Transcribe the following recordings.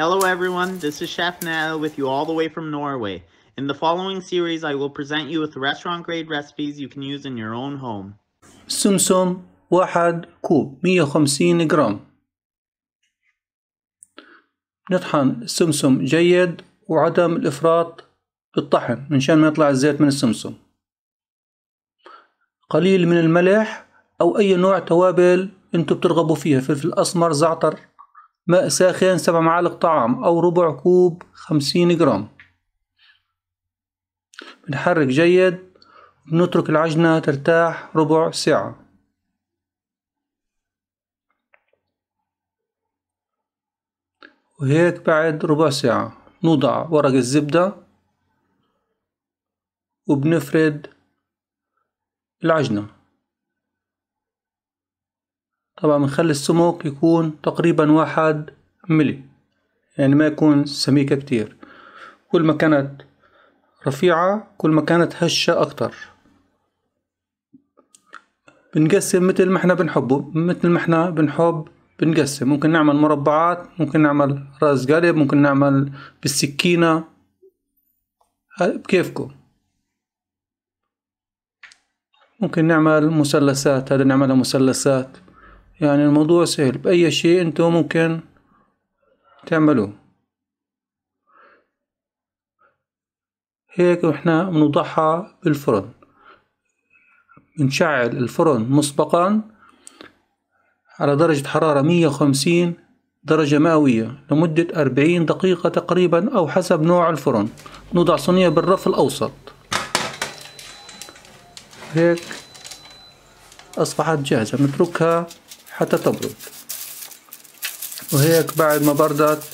Hello everyone, this is Chef Nato with you all the way from Norway. In the following series, I will present you with restaurant grade recipes you can use in your own home. سمسم واحد كوب 150 جرام نطحن السمسم جيد وعدم الإفراط بالطحن منشان ما يطلع الزيت من السمسم قليل من الملح أو أي نوع توابل أنتم بترغبوا فيها فلفل أسمر زعتر ماء ساخن سبع معالق طعام أو ربع كوب خمسين جرام بنحرك جيد بنترك العجنة ترتاح ربع ساعة وهيك بعد ربع ساعة نوضع ورق الزبدة وبنفرد العجنة طبعا بنخلي السمك يكون تقريبا واحد ملي يعني ما يكون سميكة كتير كل ما كانت رفيعة كل ما كانت هشة أكتر بنقسم مثل ما احنا بنحبه مثل ما احنا بنحب بنقسم ممكن نعمل مربعات ممكن نعمل راس قلب ممكن نعمل بالسكينة بكيفكم ممكن نعمل مثلثات هذا نعملها مثلثات يعني الموضوع سهل بأي شيء انتم ممكن تعملوه هيك احنا بنوضعها بالفرن بنشعل الفرن مسبقا على درجة حرارة 150 درجة مئوية لمدة 40 دقيقة تقريبا أو حسب نوع الفرن نوضع صينية بالرف الأوسط هيك أصبحت جاهزة نتركها حتى تبرد وهيك بعد ما بردت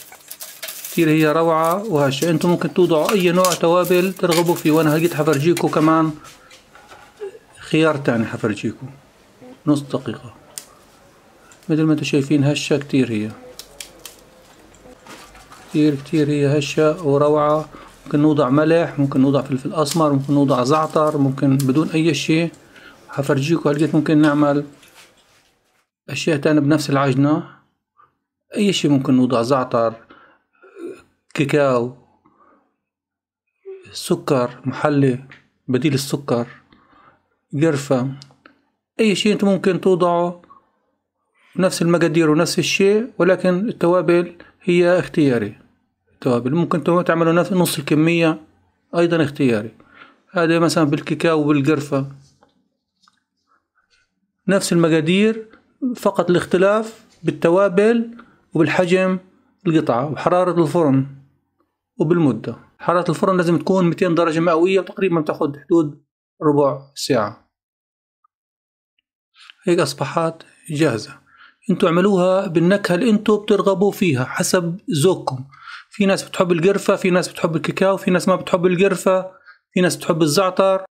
كتير هي روعة وهشة انتم ممكن توضعوا اي نوع توابل ترغبوا فيه وانا هجيت حفرجيكو كمان خيار تاني حفرجيكو نص دقيقة مثل ما انتم شايفين هشة كتير هي كتير كتير هي هشة وروعة ممكن نوضع ملح ممكن نوضع فلفل اسمر ممكن نوضع زعتر ممكن بدون اي شيء حفرجيكو هلقيت ممكن نعمل أشياء تانية بنفس العجنة نعم. أي شيء ممكن نوضع زعتر كاكاو سكر محلى بديل السكر قرفة أي شيء أنت ممكن توضعه نفس المقادير ونفس الشيء ولكن التوابل هي اختياري التوابل ممكن تعملوا نفس نص الكمية أيضا اختياري هذا مثلا بالكاكاو والقرفة نفس المقادير فقط الاختلاف بالتوابل وبالحجم القطعة وحرارة الفرن وبالمدة حرارة الفرن لازم تكون 200 درجة مئوية وتقريبا بتاخد حدود ربع ساعة هيك أصبحت جاهزة انتو اعملوها بالنكهة اللي انتو بترغبوا فيها حسب ذوقكم في ناس بتحب القرفة في ناس بتحب الكاكاو في ناس ما بتحب القرفة في ناس بتحب الزعتر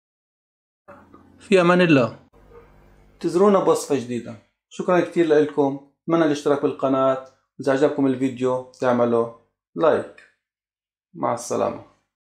في أمان الله تزرونا بوصفة جديدة شكرا كثير لكم اتمنى الاشتراك بالقناة واذا عجبكم الفيديو تعملوا لايك مع السلامه